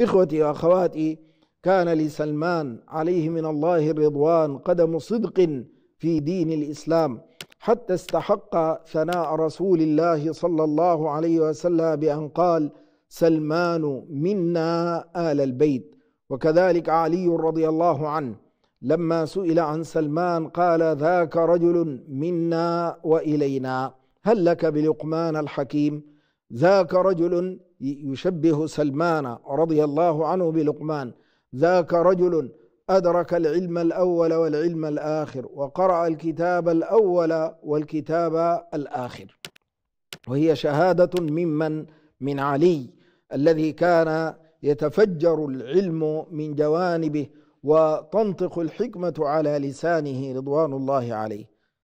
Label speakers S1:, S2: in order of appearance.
S1: إخوتي وأخواتي كان لسلمان عليه من الله الرضوان قدم صدق في دين الإسلام حتى استحق ثناء رسول الله صلى الله عليه وسلم بأن قال سلمان منا آل البيت وكذلك علي رضي الله عنه لما سئل عن سلمان قال ذاك رجل منا وإلينا هل لك بلقمان الحكيم؟ ذاك رجل يشبه سلمان رضي الله عنه بلقمان ذاك رجل أدرك العلم الأول والعلم الآخر وقرأ الكتاب الأول والكتاب الآخر وهي شهادة ممن من علي الذي كان يتفجر العلم من جوانبه وتنطق الحكمة على لسانه رضوان الله عليه